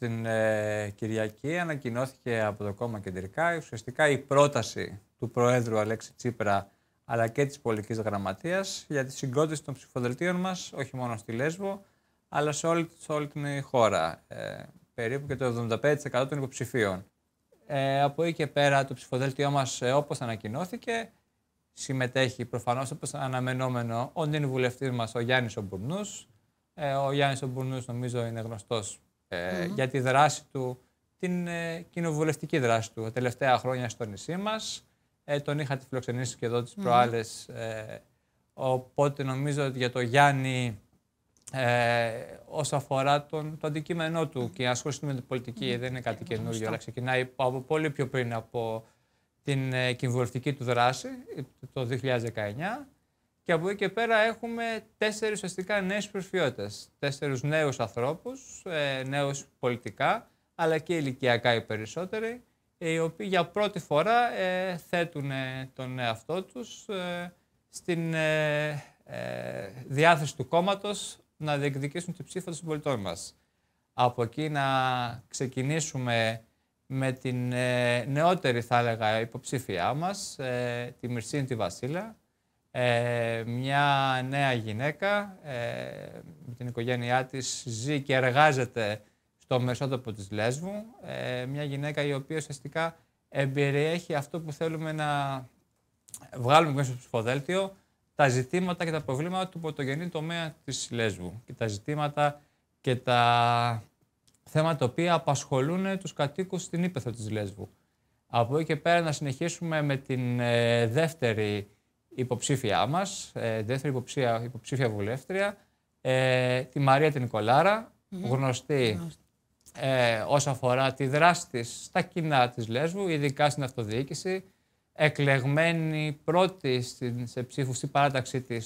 Την ε, Κυριακή ανακοινώθηκε από το κόμμα κεντρικά ουσιαστικά η πρόταση του Προέδρου Αλέξη Τσίπρα αλλά και της πολιτικής γραμματείας για τη συγκρότηση των ψηφοδελτίων μας, όχι μόνο στη Λέσβο, αλλά σε όλη, σε την χώρα, ε, περίπου και το 75% των υποψηφίων. Ε, από εκεί και πέρα το ψηφοδέλτιό μας, ε, όπως ανακοινώθηκε, συμμετέχει προφανώς όπως αναμενόμενο ο νυν βουλευτής μας, ο Γιάννης Ομπουρνούς. Ε, ο Γιάννης Ομπουρνούς νομίζω είναι γνωστός. Ε, για τη δράση του, την ε, κοινοβουλευτική δράση του τα τελευταία χρόνια στο νησί μας. Ε, τον είχα τη φιλοξενήσει και εδώ τις ε, οπότε νομίζω ότι για το Γιάννη, ε, όσο αφορά τον, το αντικείμενό του και η ασχόληση με την πολιτικη δεν είναι κάτι καινούργιο, αλλά ξεκινάει από πολύ πιο πριν από την ε, κοινοβουλευτική του δράση το 2019 και από εκεί και πέρα έχουμε τέσσερις ουσιαστικά νέε προσφυγιώτε. Τέσσερι νέους ανθρώπους, ε, νέους πολιτικά, αλλά και ηλικιακά οι περισσότεροι, ε, οι οποίοι για πρώτη φορά ε, θέτουν τον εαυτό τους στην διάθεση του κόμματος να διεκδικήσουν τη ψήφα των πολιτών μας. Από εκεί να ξεκινήσουμε με την νεότερη, θα έλεγα, υποψήφιά μας, τη Μυρσίνη τη Βασίλα, ε, μια νέα γυναίκα ε, με την οικογένειά της ζει και εργάζεται στο μεσότοπο της Λέσβου. Ε, μια γυναίκα η οποία ουσιαστικά εμπεριέχει αυτό που θέλουμε να βγάλουμε μέσα στο ψηφοδέλτιο, τα ζητήματα και τα προβλήματα του πρωτογενή τομέα της Λέσβου και τα ζητήματα και τα θέματα τα οποία απασχολούν τους κατοίκους στην ύπεθρο της Λέσβου. Από εκεί και πέρα να συνεχίσουμε με την ε, δεύτερη υποψήφιά μας, ε, δεύτερη υποψήφια, υποψήφια βουλεύτρια, ε, τη Μαρία την νικολαρα γνωστή ε, αφορά τη δράση της στα κοινά της Λέσβου, ειδικά στην αυτοδιοίκηση, εκλεγμένη πρώτη στην, σε ψήφους στην παράταξή της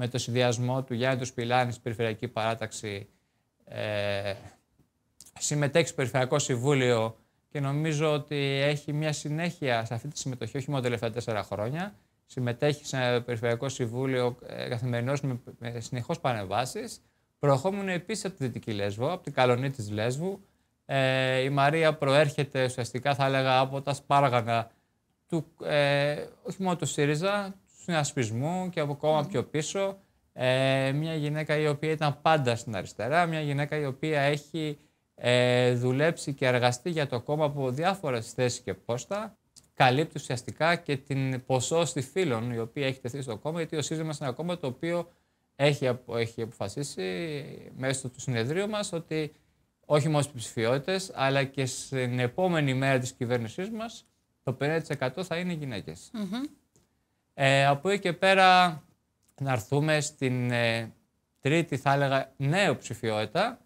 με το συνδυασμό του Γιάννη του Σπιλάνη, Περιφερειακή Παράταξη, ε, συμμετέχει στο Περιφερειακό Συμβούλιο και νομίζω ότι έχει μια συνέχεια σε αυτή τη συμμετοχή, όχι μόνο τα τελευταία τέσσερα χρόνια συμμετέχει σε ένα περιφερειακό συμβούλιο ε, καθημερινώς με συνεχώς παρεμβάσεις. Προχώμουν επίσης από τη Δυτική Λέσβο, από την Καλονή της Λέσβου. Ε, η Μαρία προέρχεται ουσιαστικά, θα έλεγα, από τα σπάργανα του, ε, όχι μόνο του ΣΥΡΙΖΑ, του συνασπισμού και από ακόμα ναι. πιο πίσω. Ε, μια γυναίκα η οποία ήταν πάντα στην αριστερά, μια γυναίκα η οποία έχει ε, δουλέψει και εργαστεί για το κόμμα από διάφορες θέσεις και πόστα καλύπτει ουσιαστικά και την ποσόστή φίλων η οποία έχει τεθεί στο κόμμα, γιατί ο ΣΥΡΙΖΑ είναι ένα κόμμα το οποίο έχει, έχει αποφασίσει μέσω του συνεδρίου μας ότι όχι μόνο στις ψηφιότητε, αλλά και στην επόμενη μέρα της κυβέρνησής μας το 50% θα είναι Ε, από εκεί και πέρα να έρθουμε στην ε, τρίτη, θα έλεγα, νέο ψηφιότητα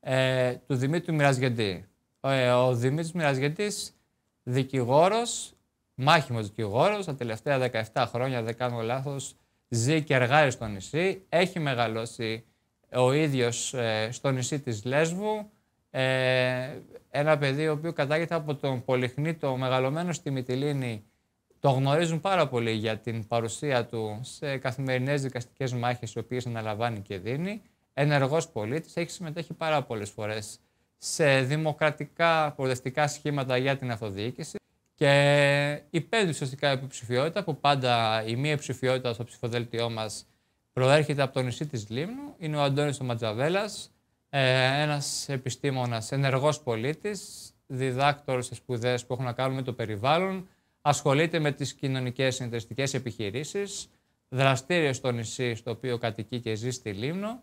ε, του Δημήτρου Μοιραζιαντή. Ο, ε, ο Δημήτρης Δικηγόρος, μάχημος δικηγόρος, τα τελευταία 17 χρόνια, δεν κάνω λάθος. ζει και εργάζει στο νησί, έχει μεγαλώσει ο ίδιος ε, στο νησί της Λέσβου, ε, ένα παιδί ο οποίος κατάγεται από τον Πολυχνήτο, μεγαλωμένο στη Μυτιλίνη, το γνωρίζουν πάρα πολύ για την παρουσία του σε καθημερινές δικαστικές μάχες, οι οποίες αναλαμβάνει και δίνει. ενεργός πολιτή, έχει συμμετέχει πάρα πολλές φορές σε δημοκρατικά προοδευτικά σχήματα για την αυτοδιοίκηση και υπέδει ουσιαστικά υποψηφιότητα που πάντα η μία ψηφιότητα στο ψηφοδέλτιό μας προέρχεται από το νησί της Λίμνου, είναι ο Αντώνης ο ένα ε, ένας επιστήμονας, ενεργός πολίτης, διδάκτορος σε σπουδές που έχουν να κάνουν με το περιβάλλον, ασχολείται με τις κοινωνικές συνεταιριστικές επιχειρήσεις, δραστήριος στο νησί στο οποίο κατοικεί και ζει στη Λίμνο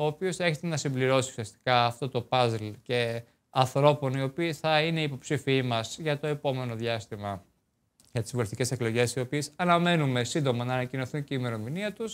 ο οποίο έχει να συμπληρώσει ουσιαστικά αυτό το puzzle και ανθρώπων οι οποίοι θα είναι υποψήφοι μας για το επόμενο διάστημα για τις βουλευτικές εκλογές, οι οποίες αναμένουμε σύντομα να ανακοινωθούν και η ημερομηνία τους.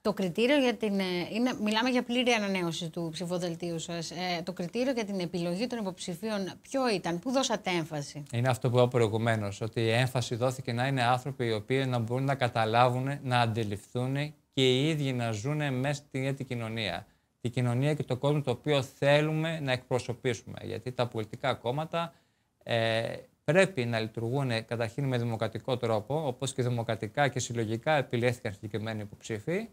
Το κριτήριο για την. Ε, είναι, μιλάμε για πλήρη ανανέωση του ψηφοδελτίου σας. Ε, το κριτήριο για την επιλογή των υποψηφίων, ποιο ήταν, πού δώσατε έμφαση. Είναι αυτό που είπα προηγουμένως, ότι η έμφαση δόθηκε να είναι άνθρωποι οι οποίοι να μπορούν να καταλάβουν, να αντιληφθούν και οι ίδιοι να ζουν μέσα στην την κοινωνία. Την κοινωνία και το κόσμο το οποίο θέλουμε να εκπροσωπήσουμε. Γιατί τα πολιτικά κόμματα ε, πρέπει να λειτουργούν ε, καταρχήν με δημοκρατικό τρόπο, όπως και δημοκρατικά και συλλογικά επιλέχθηκαν συγκεκριμένοι υποψήφοι,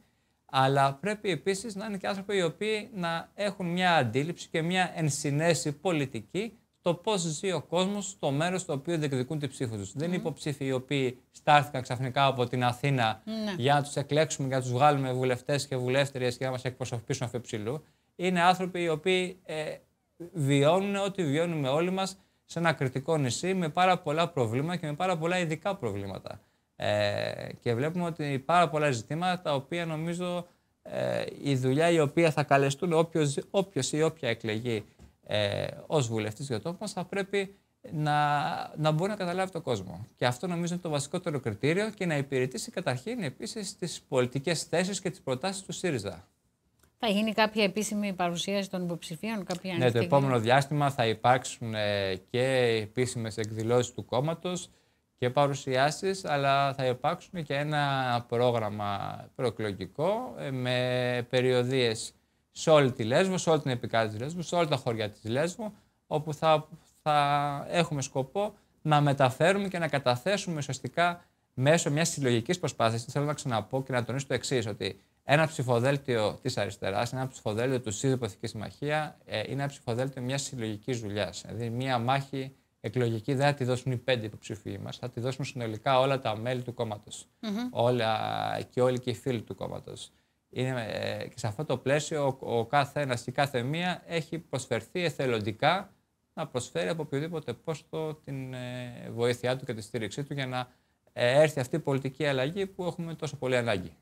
αλλά πρέπει επίσης να είναι και άνθρωποι οι οποίοι να έχουν μια αντίληψη και μια ενσυναίσθηση πολιτική το πώς ζει ο κόσμος στο μέρος στο οποίο διεκδικούν τη ψήφο τους. Δεν είναι υποψήφοι οι οποίοι στάθηκαν ξαφνικά από την Αθήνα ναι. για να τους εκλέξουμε και να τους βγάλουμε βουλευτές και βουλεύτριες και να μας εκπροσωπήσουν υψηλού. Είναι άνθρωποι οι οποίοι ε, βιώνουν ό,τι βιώνουμε όλοι μας σε ένα κριτικό νησί με πάρα πολλά προβλήματα και με πάρα πολλά ειδικά προβλήματα. Ε, και βλέπουμε ότι πάρα πολλά ζητήματα τα οποία νομίζω ε, η δουλειά η οποία θα καλεστούν όποιος ή όποια εκλεγεί ε, ως βουλευτής για το τόπος θα πρέπει να, να μπορεί να καταλάβει τον κόσμο. Και αυτό νομίζω είναι το βασικότερο κριτήριο και να υπηρετήσει καταρχήν επίσης τις πολιτικές θέσεις και τις προτάσεις του ΣΥΡΙΖΑ. Θα γίνει κάποια επίσημη παρουσίαση των υποψηφίων, κάποια Ναι, το επόμενο διάστημα θα υπάρξουν ε, και επίσημες εκδηλώσεις του κόμματος και παρουσιάσεις, αλλά θα υπάρξουν και ένα πρόγραμμα προεκλογικό ε, με περιοδίες σε όλη τη Λέσβο, σε όλη την επικράτηση τη Λέσβο, σε όλα τα χωριά της Λέσβου, όπου θα, θα έχουμε σκοπό να μεταφέρουμε και να καταθέσουμε ουσιαστικά μέσω μιας συλλογικής προσπάθειας. Θέλω να ξαναπώ και να τονίσω το εξής, ότι ένα ψηφοδέλτιο της αριστεράς, ένα ψηφοδέλτιο του ΣΥΔΙ Υποθετική Συμμαχία, ε, είναι ένα ψηφοδέλτιο μιας συλλογικής δουλειάς. Δηλαδή, μια μάχη εκλογική δεν θα τη δώσουν οι πέντε υποψηφοί μας, θα τη δώσουν συνολικά όλα τα μέλη του κομματο και όλοι και οι φίλοι του κόμματος. Είναι, ε, και σε αυτό το πλαίσιο ο, ο κάθε ή κάθε μία έχει προσφερθεί εθελοντικά να προσφέρει από οποιοδήποτε πόστο την ε, βοήθειά του και τη στήριξή του για να ε, έρθει αυτή η πολιτική αλλαγή που έχουμε τόσο πολύ ανάγκη.